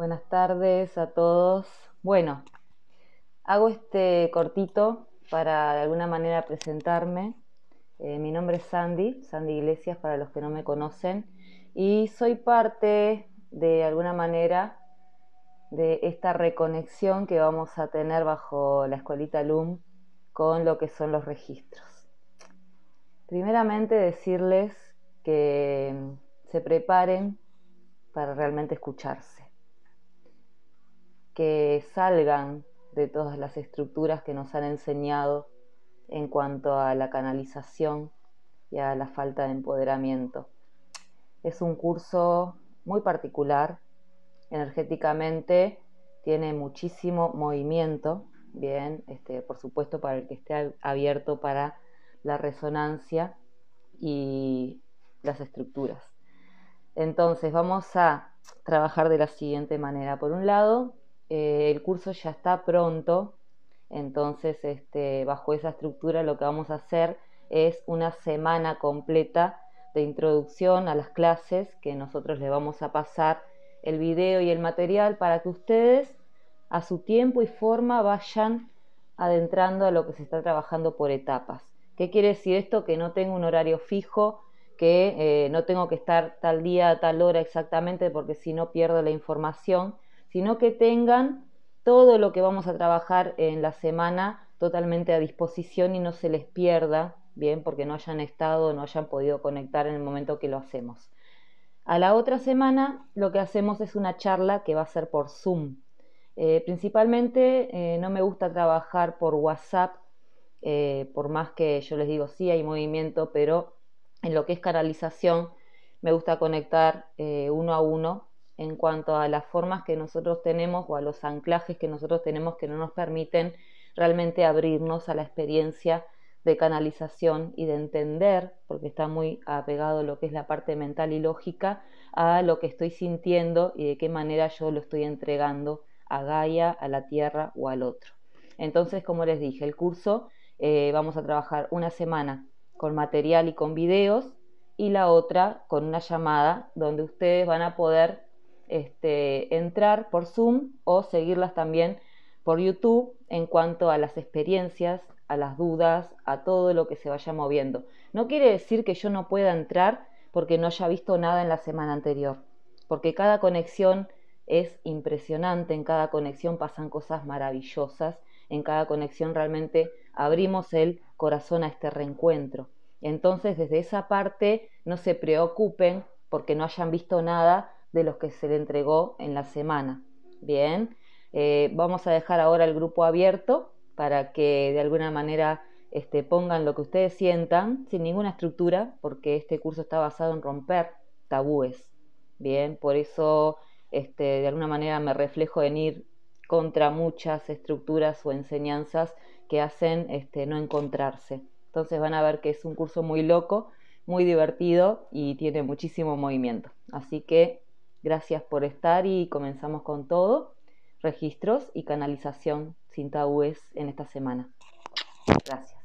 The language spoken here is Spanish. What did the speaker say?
Buenas tardes a todos. Bueno, hago este cortito para de alguna manera presentarme. Eh, mi nombre es Sandy, Sandy Iglesias para los que no me conocen, y soy parte de alguna manera de esta reconexión que vamos a tener bajo la escuelita LUM con lo que son los registros. Primeramente decirles que mm, se preparen para realmente escucharse que salgan de todas las estructuras que nos han enseñado en cuanto a la canalización y a la falta de empoderamiento. Es un curso muy particular, energéticamente tiene muchísimo movimiento, bien, este, por supuesto para el que esté abierto para la resonancia y las estructuras. Entonces vamos a trabajar de la siguiente manera. Por un lado, eh, el curso ya está pronto, entonces este, bajo esa estructura lo que vamos a hacer es una semana completa de introducción a las clases que nosotros le vamos a pasar el video y el material para que ustedes a su tiempo y forma vayan adentrando a lo que se está trabajando por etapas. ¿Qué quiere decir esto? Que no tengo un horario fijo, que eh, no tengo que estar tal día, a tal hora exactamente, porque si no pierdo la información, sino que tengan todo lo que vamos a trabajar en la semana totalmente a disposición y no se les pierda, bien, porque no hayan estado, no hayan podido conectar en el momento que lo hacemos. A la otra semana lo que hacemos es una charla que va a ser por Zoom. Eh, principalmente eh, no me gusta trabajar por WhatsApp, eh, por más que yo les digo sí hay movimiento, pero en lo que es canalización me gusta conectar uno a uno en cuanto a las formas que nosotros tenemos o a los anclajes que nosotros tenemos que no nos permiten realmente abrirnos a la experiencia de canalización y de entender, porque está muy apegado lo que es la parte mental y lógica, a lo que estoy sintiendo y de qué manera yo lo estoy entregando a Gaia, a la Tierra o al otro. Entonces, como les dije, el curso eh, vamos a trabajar una semana con material y con videos y la otra con una llamada donde ustedes van a poder este, entrar por Zoom o seguirlas también por YouTube en cuanto a las experiencias, a las dudas, a todo lo que se vaya moviendo. No quiere decir que yo no pueda entrar porque no haya visto nada en la semana anterior, porque cada conexión es impresionante, en cada conexión pasan cosas maravillosas, en cada conexión realmente abrimos el corazón a este reencuentro. Entonces, desde esa parte, no se preocupen porque no hayan visto nada, de los que se le entregó en la semana. Bien, eh, vamos a dejar ahora el grupo abierto para que de alguna manera este, pongan lo que ustedes sientan sin ninguna estructura, porque este curso está basado en romper tabúes. Bien, por eso este, de alguna manera me reflejo en ir contra muchas estructuras o enseñanzas que hacen este, no encontrarse. Entonces van a ver que es un curso muy loco, muy divertido y tiene muchísimo movimiento. Así que Gracias por estar y comenzamos con todo. Registros y canalización sin tabúes en esta semana. Gracias.